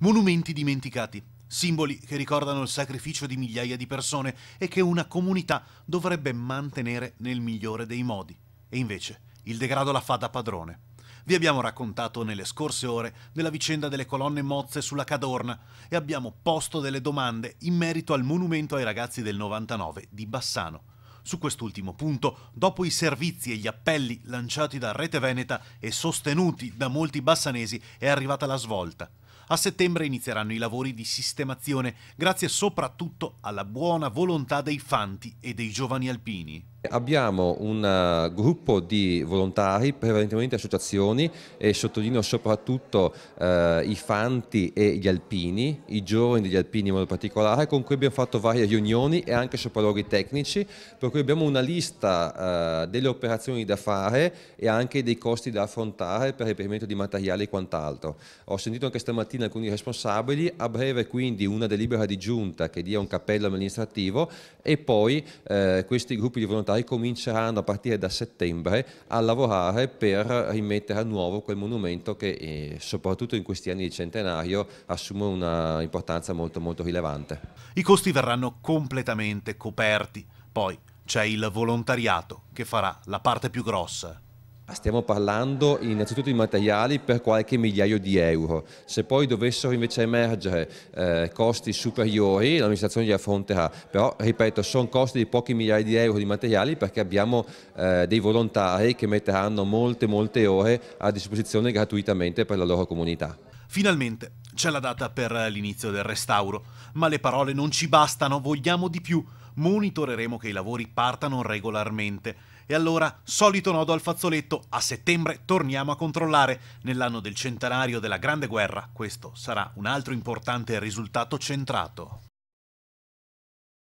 Monumenti dimenticati, simboli che ricordano il sacrificio di migliaia di persone e che una comunità dovrebbe mantenere nel migliore dei modi. E invece il degrado la fa da padrone. Vi abbiamo raccontato nelle scorse ore della vicenda delle colonne mozze sulla Cadorna e abbiamo posto delle domande in merito al monumento ai ragazzi del 99 di Bassano. Su quest'ultimo punto, dopo i servizi e gli appelli lanciati da Rete Veneta e sostenuti da molti bassanesi, è arrivata la svolta. A settembre inizieranno i lavori di sistemazione, grazie soprattutto alla buona volontà dei fanti e dei giovani alpini. Abbiamo un eh, gruppo di volontari, prevalentemente associazioni e sottolineo soprattutto eh, i fanti e gli alpini, i giovani degli alpini in modo particolare, con cui abbiamo fatto varie riunioni e anche sopralluoghi tecnici, per cui abbiamo una lista eh, delle operazioni da fare e anche dei costi da affrontare per reperimento di materiali e quant'altro. Ho sentito anche stamattina alcuni responsabili, a breve quindi una delibera di giunta che dia un cappello amministrativo e poi eh, questi gruppi di volontari realtà ricominceranno a partire da settembre a lavorare per rimettere a nuovo quel monumento che eh, soprattutto in questi anni di centenario assume una importanza molto molto rilevante. I costi verranno completamente coperti, poi c'è il volontariato che farà la parte più grossa. Stiamo parlando innanzitutto di materiali per qualche migliaio di euro. Se poi dovessero invece emergere eh, costi superiori, l'amministrazione li affronterà. Però, ripeto, sono costi di pochi migliaia di euro di materiali perché abbiamo eh, dei volontari che metteranno molte, molte ore a disposizione gratuitamente per la loro comunità. Finalmente c'è la data per l'inizio del restauro, ma le parole non ci bastano, vogliamo di più monitoreremo che i lavori partano regolarmente. E allora, solito nodo al fazzoletto, a settembre torniamo a controllare. Nell'anno del centenario della Grande Guerra, questo sarà un altro importante risultato centrato.